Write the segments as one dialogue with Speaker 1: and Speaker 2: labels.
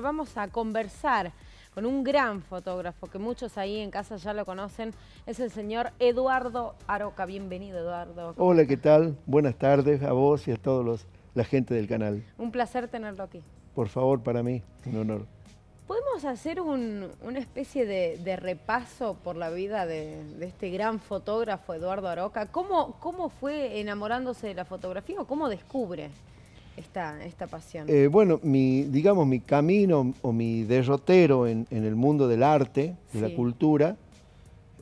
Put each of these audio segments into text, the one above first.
Speaker 1: Vamos a conversar con un gran fotógrafo que muchos ahí en casa ya lo conocen, es el señor Eduardo Aroca. Bienvenido, Eduardo. Hola,
Speaker 2: ¿qué tal? Buenas tardes a vos y a todos los, la gente del canal.
Speaker 1: Un placer tenerlo aquí.
Speaker 2: Por favor, para mí, un honor.
Speaker 1: ¿Podemos hacer una especie de, repaso por la vida de, este gran fotógrafo Eduardo Aroca? ¿Cómo, ¿Cómo fue enamorándose de la fotografía o cómo descubre esta, pasión? Eh,
Speaker 2: bueno, mi, digamos, mi camino o mi derrotero en, el mundo del arte, de la cultura,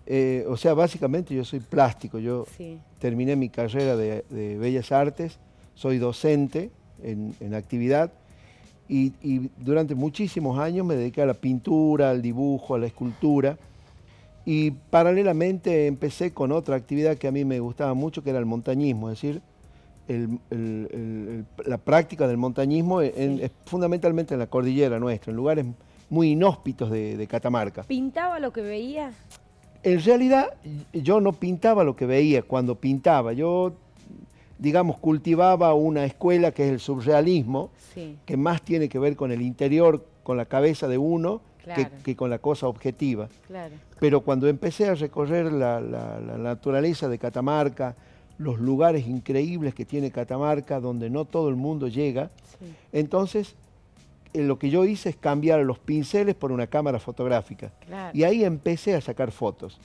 Speaker 2: eh, o sea, básicamente yo soy plástico, yo terminé mi carrera de, Bellas Artes, soy docente en, actividad y, y, durante muchísimos años me dediqué a la pintura, al dibujo, a la escultura y paralelamente empecé con otra actividad que a mí me gustaba mucho, que era el montañismo, es decir, la práctica del montañismo es fundamentalmente en la cordillera nuestra, en lugares muy inhóspitos de, Catamarca.
Speaker 1: ¿Pintaba lo que veía?
Speaker 2: En realidad yo no pintaba lo que veía cuando pintaba, yo digamos, cultivaba una escuela que es el surrealismo, que más tiene que ver con el interior, con la cabeza de uno, que, con la cosa objetiva. Pero cuando empecé a recorrer la, la naturaleza de Catamarca, los lugares increíbles que tiene Catamarca, donde no todo el mundo llega. Entonces, eh, lo que yo hice es cambiar los pinceles por una cámara fotográfica. Y ahí empecé a sacar fotos.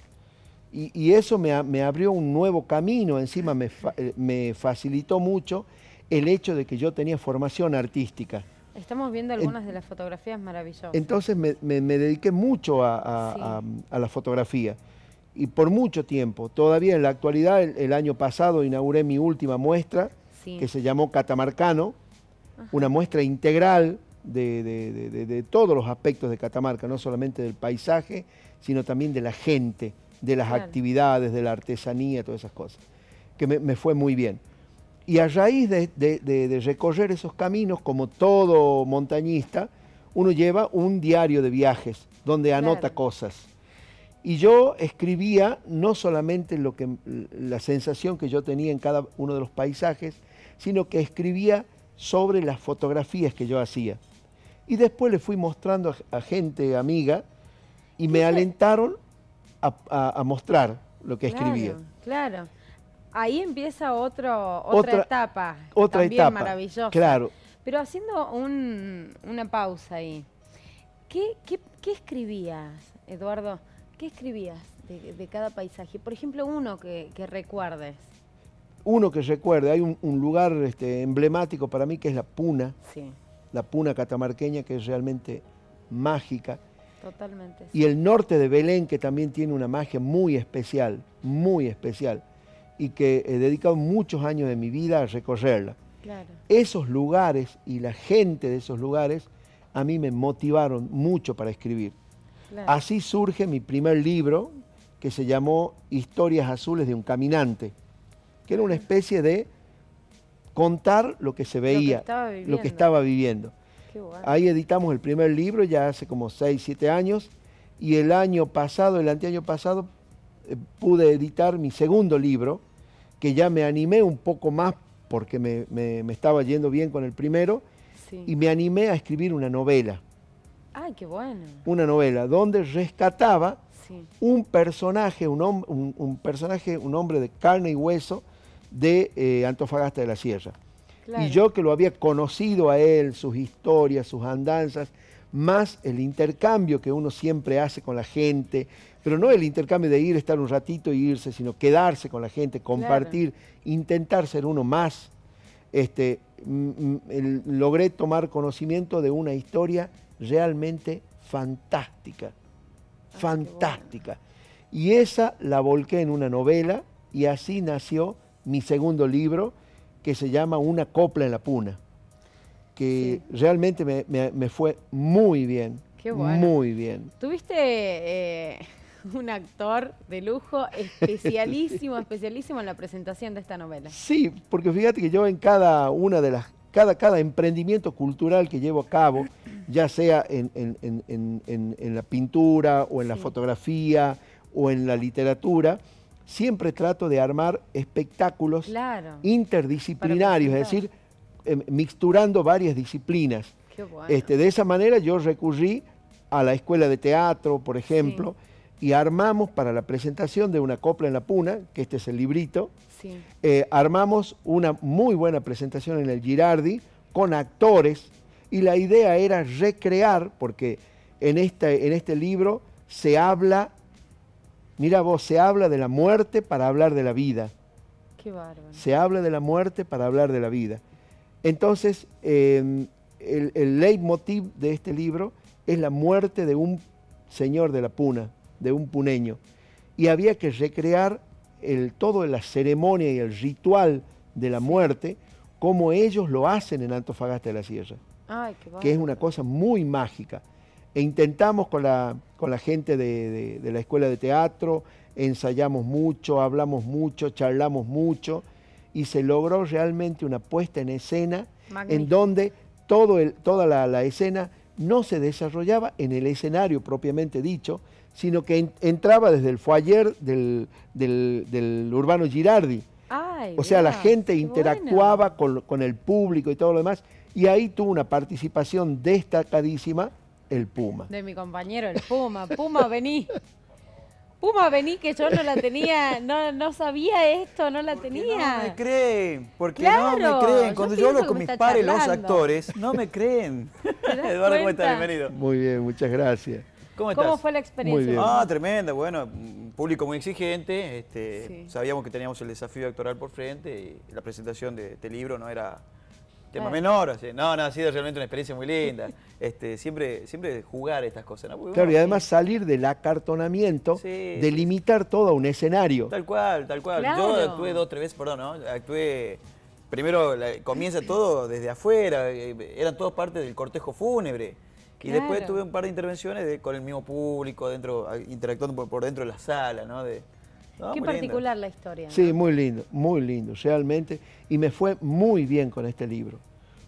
Speaker 2: Y, eso me, abrió un nuevo camino, encima eh, me, facilitó mucho el hecho de que yo tenía formación artística.
Speaker 1: Estamos viendo algunas de las fotografías maravillosas.
Speaker 2: Entonces me, dediqué mucho a la fotografía y por mucho tiempo. Todavía en la actualidad, el, año pasado inauguré mi última muestra, que se llamó Catamarcano, una muestra integral de, todos los aspectos de Catamarca, no solamente del paisaje, sino también de la gente, de las actividades, de la artesanía, todas esas cosas, que me, fue muy bien. Y a raíz de, recorrer esos caminos, como todo montañista, uno lleva un diario de viajes donde anota cosas. Y yo escribía no solamente lo que, la sensación que yo tenía en cada uno de los paisajes, sino que escribía sobre las fotografías que yo hacía. Y después le fui mostrando a, gente amiga y me alentaron a, mostrar lo que escribía.
Speaker 1: Claro. Ahí empieza otra, otra, etapa. Otra también maravillosa. Claro. Pero haciendo una pausa ahí, qué escribías, Eduardo? ¿Qué escribías de, cada paisaje? Por ejemplo, uno que, recuerdes.
Speaker 2: Uno que recuerde, hay un, lugar este, emblemático para mí que es la Puna, la Puna catamarqueña que es realmente mágica. Totalmente. Y el norte de Belén que también tiene una magia muy especial, muy especial, y que he dedicado muchos años de mi vida a recorrerla. Claro. Esos lugares y la gente de esos lugares a mí me motivaron mucho para escribir. Así surge mi primer libro que se llamó Historias Azules de un Caminante, que era una especie de contar lo que se veía, lo que estaba viviendo. Ahí editamos el primer libro ya hace como 6, 7 años y el año pasado, el anteaño pasado, eh, pude editar mi segundo libro, que ya me animé un poco más porque me, estaba yendo bien con el primero, y me animé a escribir una novela bueno. Una novela donde rescataba un personaje, un, personaje, un hombre de carne y hueso de eh, Antofagasta de la Sierra. Y yo que lo había conocido a él, sus historias, sus andanzas, más el intercambio que uno siempre hace con la gente, pero no el intercambio de ir, estar un ratito e irse, sino quedarse con la gente, compartir, intentar ser uno más. Este, logré tomar conocimiento de una historia realmente fantástica, ah, fantástica. Y esa la volqué en una novela y así nació mi segundo libro que se llama Una copla en la puna, que realmente me, fue muy bien,
Speaker 1: Qué muy bien. Tuviste... Eh, un actor de lujo especialísimo, especialísimo en la presentación de esta novela. Sí,
Speaker 2: porque fíjate que yo en cada una de las, cada, cada emprendimiento cultural que llevo a cabo, ya sea en, la pintura o en la fotografía o en la literatura, siempre trato de armar espectáculos interdisciplinarios, es decir, em, mixturando varias disciplinas. este, de esa manera yo recurrí a la escuela de teatro, por ejemplo, y armamos para la presentación de una copla en la puna, que este es el librito, eh, armamos una muy buena presentación en el Girardi con actores y la idea era recrear, porque en este, libro se habla, mira vos, se habla de la muerte para hablar de la vida. Qué bárbaro. Se habla de la muerte para hablar de la vida. Entonces, em, el, leitmotiv de este libro es la muerte de un señor de la puna, de un puneño. Y había que recrear el, toda la ceremonia y el ritual de la muerte como ellos lo hacen en Antofagasta de la Sierra que es una cosa muy mágica. E intentamos con la, con la gente de, la escuela de teatro, ensayamos mucho, hablamos mucho, charlamos mucho y se logró realmente una puesta en escena en donde el, toda la, escena no se desarrollaba en el escenario propiamente dicho, sino que entraba desde el foyer del, urbano Girardi. o sea, la gente interactuaba con, con, el público y todo lo demás. Y ahí tuvo una participación destacadísima el Puma.
Speaker 1: De mi compañero, el Puma. Puma, vení. Puma, vení, que yo no la tenía, no, no sabía esto, no la tenía. No me creen,
Speaker 3: porque no me creen. Cuando yo, hablo con mis pares, los actores, no me creen. Eduardo, ¿cómo estás? Bienvenido. Muy bien, muchas gracias. ¿Cómo, fue la experiencia? Ah, tremenda, bueno, público muy exigente. Este, sabíamos que teníamos el desafío actoral por frente y la presentación de este libro no era tema menor. Así. No, no, ha sido realmente una experiencia muy linda. Este, siempre, siempre jugar estas cosas. ¿no? claro, y además
Speaker 2: salir del acartonamiento, delimitar todo a un escenario. Tal
Speaker 3: cual, tal cual. Yo actué dos, tres veces, perdón, ¿no? Actué primero comienza todo desde afuera, eh, eran todos parte del cortejo fúnebre. Y después tuve un par de intervenciones con el mismo público, dentro, interactuando por, dentro de la sala, ¿no? Qué particular
Speaker 1: la historia. Sí,
Speaker 2: muy lindo, muy lindo, realmente. Y me fue muy bien con este libro.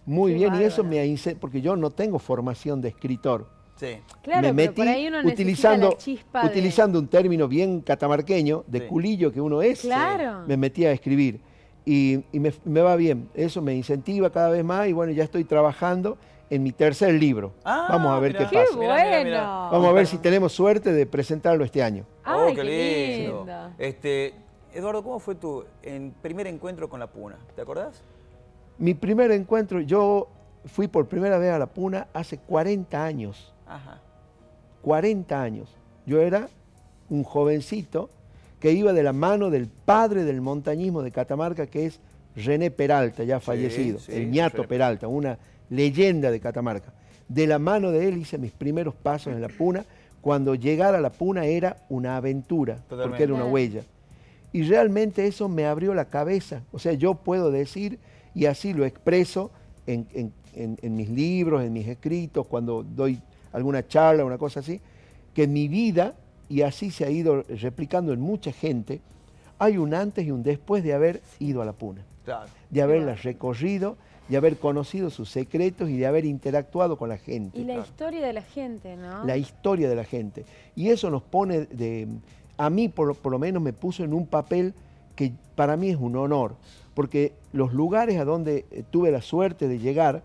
Speaker 2: Muy bien, y eso me hice, porque yo no tengo formación de escritor. Sí. Claro, me metí pero ahí uno utilizando, la utilizando un término bien catamarqueño, de culillo que uno es, claro. me metí a escribir. Y, me va bien, eso me incentiva cada vez más y bueno, ya estoy trabajando en mi tercer libro. Ah, Vamos a ver qué pasa. Qué
Speaker 1: bueno. Vamos a ver si
Speaker 2: tenemos suerte de presentarlo este año. Oh,
Speaker 3: qué, lindo. Este, Eduardo, ¿cómo fue tu primer encuentro con la Puna? ¿Te acordás?
Speaker 2: Mi primer encuentro, yo fui por primera vez a la Puna hace 40 años. Ajá. 40 años. Yo era un jovencito que iba de la mano del padre del montañismo de Catamarca, que es René Peralta, ya fallecido, el ñato Peralta, una leyenda de Catamarca. De la mano de él hice mis primeros pasos en la puna. Cuando llegar a la puna era una aventura, porque era una huella. Y realmente eso me abrió la cabeza. O sea, yo puedo decir, y así lo expreso en, mis libros, en mis escritos, cuando doy alguna charla, una cosa así, que mi vida, y así se ha ido replicando en mucha gente, hay un antes y un después de haber ido a la puna, de haberla recorrido, de haber conocido sus secretos y de haber interactuado con la gente. Y la
Speaker 1: historia de la gente, ¿no? La
Speaker 2: historia de la gente. Y eso nos pone, de, a mí por, lo menos me puso en un papel que para mí es un honor, porque los lugares a donde eh, tuve la suerte de llegar,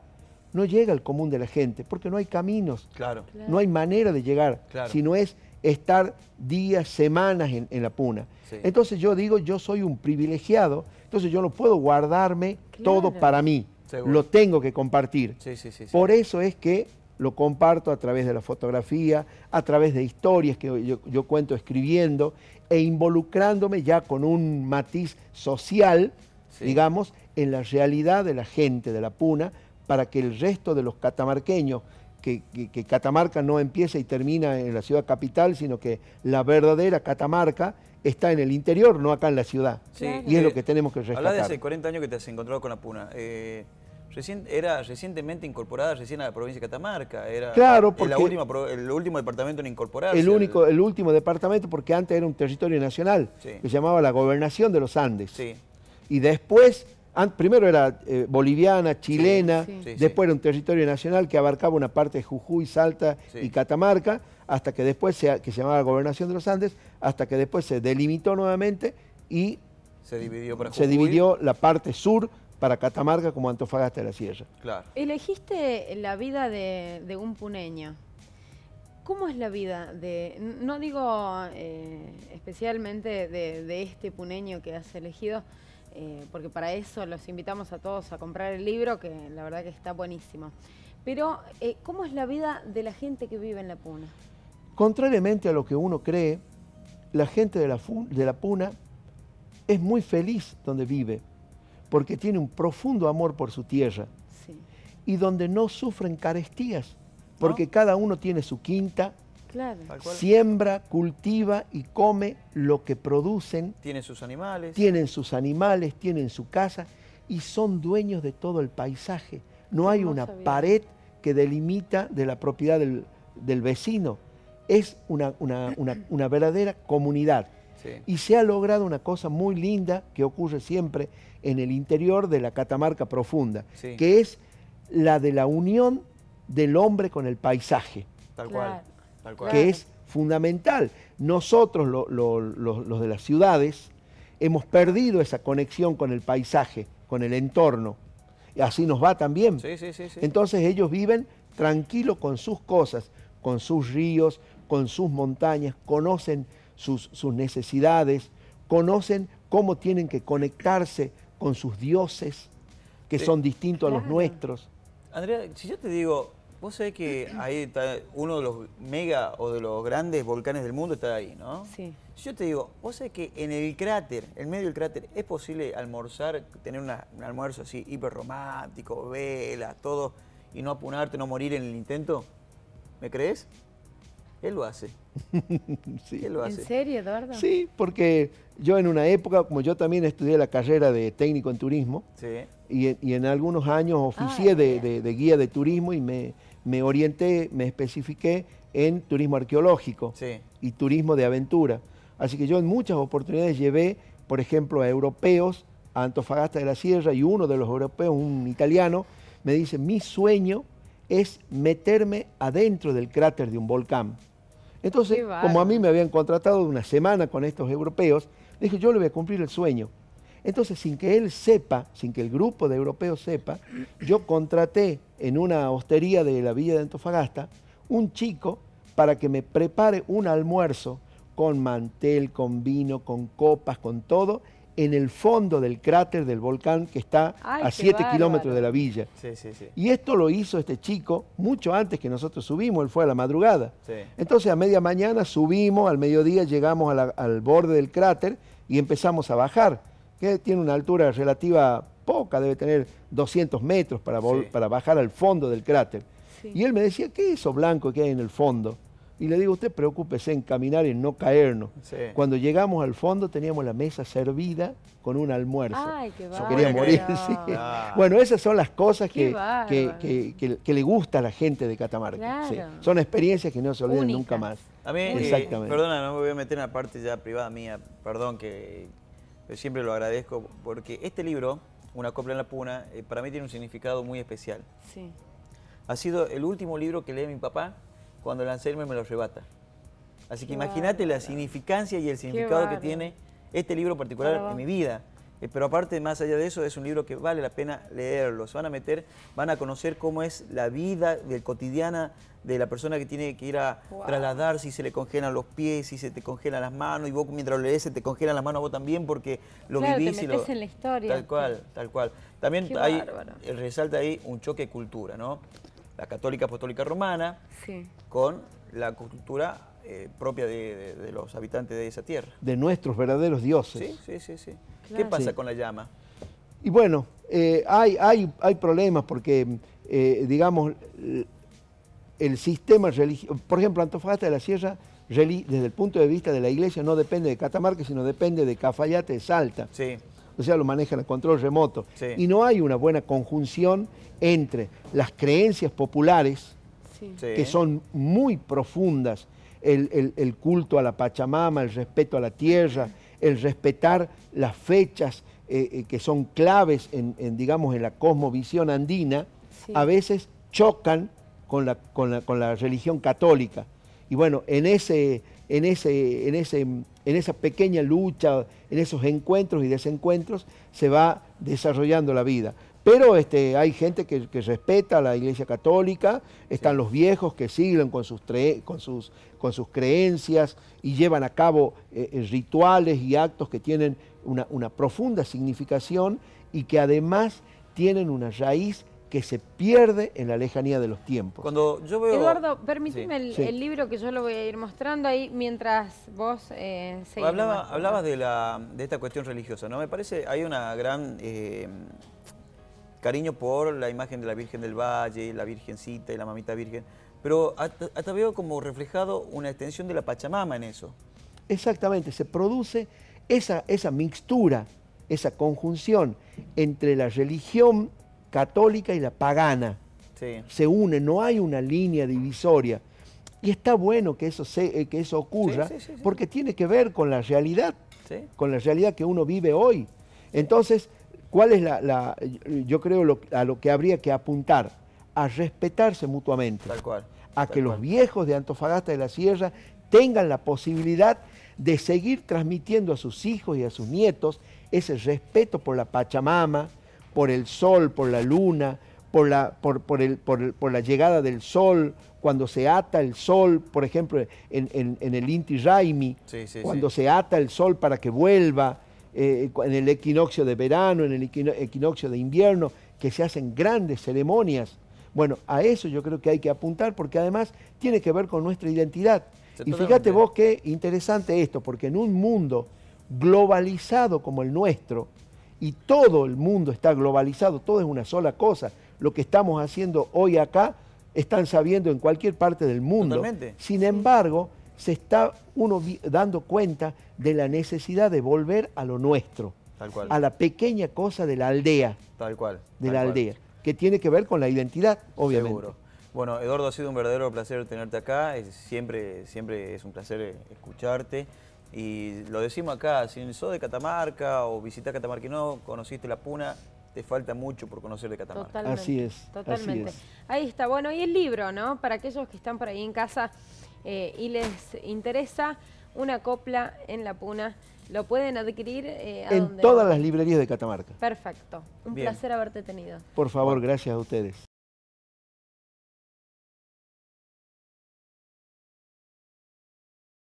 Speaker 2: no llega al común de la gente, porque no hay caminos, claro. no hay manera de llegar, sino es estar días, semanas en, la puna. Entonces yo digo, yo soy un privilegiado, entonces yo no puedo guardarme todo para mí lo tengo que compartir. Por eso es que lo comparto a través de la fotografía, a través de historias que yo, cuento escribiendo e involucrándome ya con un matiz social, digamos, en la realidad de la gente de la Puna para que el resto de los catamarqueños que, Catamarca no empieza y termina en la ciudad capital, sino que la verdadera Catamarca está en el interior, no acá en la ciudad. y es lo eh, que tenemos que rescatar. Habla de hace
Speaker 3: 40 años que te has encontrado con la Puna. Eh, era recientemente incorporada recién a la provincia de Catamarca. Era claro, porque la el último departamento en incorporarse. El, único,
Speaker 2: el último departamento, porque antes era un territorio nacional, que se llamaba la Gobernación de los Andes. Sí. Y después, primero era eh, boliviana, chilena, después era un territorio nacional que abarcaba una parte de Jujuy, Salta y Catamarca, hasta que después se, que se llamaba la Gobernación de los Andes, hasta que después se delimitó nuevamente y se dividió, se dividió la parte sur para Catamarca como Antofagasta de la Sierra.
Speaker 3: Claro.
Speaker 1: Elegiste la vida de, un puneño. ¿Cómo es la vida de, no digo eh, especialmente de, este puneño que has elegido, eh, porque para eso los invitamos a todos a comprar el libro, que la verdad que está buenísimo. Pero, eh, ¿cómo es la vida de la gente que vive en la puna?
Speaker 2: Contrariamente a lo que uno cree, la gente de la, de la puna es muy feliz donde vive porque tiene un profundo amor por su tierra y donde no sufren carestías, porque cada uno tiene su quinta, Siembra, cultiva y come lo que producen.
Speaker 3: Tienen sus animales. Tienen
Speaker 2: sus animales, tienen su casa y son dueños de todo el paisaje. No hay una pared que delimita de la propiedad del, vecino. Es una, verdadera comunidad. Y se ha logrado una cosa muy linda que ocurre siempre en el interior de la Catamarca profunda, que es la de la unión del hombre con el paisaje. Tal cual. Que es fundamental. Nosotros, los de las ciudades, hemos perdido esa conexión con el paisaje, con el entorno. Y así nos va también. Entonces ellos viven tranquilos con sus cosas, con sus ríos, con sus montañas, conocen sus, sus necesidades, conocen cómo tienen que conectarse con sus dioses, que son distintos a los nuestros.
Speaker 3: Andrea, si yo te digo, vos sabés que ahí está uno de los mega o de los grandes volcanes del mundo está ahí, ¿no? Sí. Si yo te digo, vos sabés que en el cráter, en medio del cráter, ¿es posible almorzar, tener un almuerzo así hiper romántico, velas, todo, y no apunarte, no morir en el intento? ¿Me crees? Él lo hace.
Speaker 2: sí. Él lo hace. ¿En serio, Eduardo? Sí, porque yo en una época, como yo también estudié la carrera de técnico en turismo, y, en algunos años oficié ah, de, guía de turismo y me, orienté, me especifiqué en turismo arqueológico y turismo de aventura. Así que yo en muchas oportunidades llevé, por ejemplo, a europeos a Antofagasta de la Sierra y uno de los europeos, un italiano, me dice, mi sueño es meterme adentro del cráter de un volcán. Entonces, como a mí me habían contratado una semana con estos europeos, dije, yo le voy a cumplir el sueño. Entonces, sin que él sepa, sin que el grupo de europeos sepa, yo contraté en una hostería de la villa de Antofagasta un chico para que me prepare un almuerzo con mantel, con vino, con copas, con todo, en el fondo del cráter del volcán que está a 7 kilómetros de la villa. Y esto lo hizo este chico mucho antes que nosotros subimos, él fue a la madrugada. Entonces a media mañana subimos, al mediodía llegamos al borde del cráter y empezamos a bajar, que tiene una altura relativa poca, debe tener 200 metros para, para bajar al fondo del cráter. Y él me decía, ¿qué es eso blanco que hay en el fondo? Y le digo, usted preocúpese en caminar y no caernos. Cuando llegamos al fondo teníamos la mesa servida con un almuerzo. Ay, qué Yo quería morir. Bueno, esas son las cosas que, le gusta a la gente de Catamarca. Son experiencias que no se olviden nunca más. Eh, Exactamente.
Speaker 3: perdona, no me voy a meter en la parte ya privada mía, perdón, que siempre lo agradezco, porque este libro, Una copla en la puna, eh, para mí tiene un significado muy especial. Sí. Ha sido el último libro que lee mi papá, cuando el Anselmo me lo arrebata. Así que imagínate la significancia y el significado que tiene este libro particular en mi vida. Eh, pero aparte, más allá de eso, es un libro que vale la pena leerlo. Se van a meter, van a conocer cómo es la vida del cotidiana de la persona que tiene que ir a trasladar, si se le congelan los pies, si se te congelan las manos, y vos mientras lo lees se te congelan las manos vos también porque lo vivís y lo... en la
Speaker 1: historia. Tal cual,
Speaker 3: tal cual. También hay, resalta ahí un choque de cultura, ¿no? la católica apostólica romana, con la cultura eh, propia de, los habitantes de esa tierra.
Speaker 2: De nuestros verdaderos dioses.
Speaker 3: Sí, sí, sí. ¿Qué pasa con la llama?
Speaker 2: Y bueno, eh, hay, hay, hay problemas porque, eh, digamos, el sistema religioso, por ejemplo, Antofagasta de la Sierra, desde el punto de vista de la iglesia, no depende de Catamarca, sino depende de Cafayate, de Salta. Sí o sea, lo manejan a control remoto. Y no hay una buena conjunción entre las creencias populares, que son muy profundas, el, culto a la Pachamama, el respeto a la tierra, el respetar las fechas eh, eh, que son claves en, digamos, en la cosmovisión andina, a veces chocan con la, con la, religión católica. Y bueno, en ese, en ese, en ese en esa pequeña lucha, en esos encuentros y desencuentros, se va desarrollando la vida. Pero este, hay gente que, respeta a la Iglesia Católica, están los viejos que siguen con sus, con, sus, con sus, creencias y llevan a cabo eh, eh, rituales y actos que tienen una, una profunda significación y que además tienen una raíz que se pierde en la lejanía de los tiempos.
Speaker 3: Cuando yo
Speaker 2: Eduardo,
Speaker 1: permíteme el, libro que yo lo voy a ir mostrando ahí mientras vos eh, seguís. Hablaba, hablabas
Speaker 3: de, esta cuestión religiosa, ¿no? Me parece hay una gran eh, cariño por la imagen de la Virgen del Valle, la Virgencita y la Mamita Virgen, pero hasta, veo como reflejado una extensión de la Pachamama en eso.
Speaker 2: Exactamente, se produce esa, esa mixtura, esa conjunción entre la religión católica y la pagana. Se unen, no hay una línea divisoria. Y está bueno que eso, eh, que eso ocurra porque tiene que ver con la realidad, con la realidad que uno vive hoy. Entonces, ¿cuál es la, yo creo, a lo que habría que apuntar? A respetarse mutuamente. Tal cual. A que los viejos de Antofagasta de la Sierra tengan la posibilidad de seguir transmitiendo a sus hijos y a sus nietos ese respeto por la Pachamama, por el sol, por la luna, por la, por, la llegada del sol, cuando se ata el sol, por ejemplo, en, el Inti Raimi, cuando se ata el sol para que vuelva, eh, en el equinoccio de verano, en el equinoccio de invierno, que se hacen grandes ceremonias. Bueno, a eso yo creo que hay que apuntar porque además tiene que ver con nuestra identidad. Y fíjate vos qué interesante esto, porque en un mundo globalizado como el nuestro, y todo el mundo está globalizado, todo es una sola cosa. Lo que estamos haciendo hoy acá están sabiendo en cualquier parte del mundo. Sin embargo, se está uno dando cuenta de la necesidad de volver a lo nuestro, Tal a la pequeña cosa de la aldea. Tal cual. De la aldea, que tiene que ver con la identidad, obviamente. Seguro.
Speaker 3: Bueno, Eduardo, ha sido un verdadero placer tenerte acá. siempre, siempre es un placer eh, escucharte. Y lo decimos acá, si sos de Catamarca o visitas Catamarca y no conociste la puna, te falta mucho por conocer de Catamarca. así es. Totalmente.
Speaker 1: Ahí está. Bueno, y el libro, ¿no? Para aquellos que están por ahí en casa eh, y les interesa una copla en la puna, lo pueden adquirir eh, en todas las
Speaker 2: librerías de Catamarca.
Speaker 1: Perfecto. Un placer haberte tenido.
Speaker 2: Por favor, gracias a ustedes.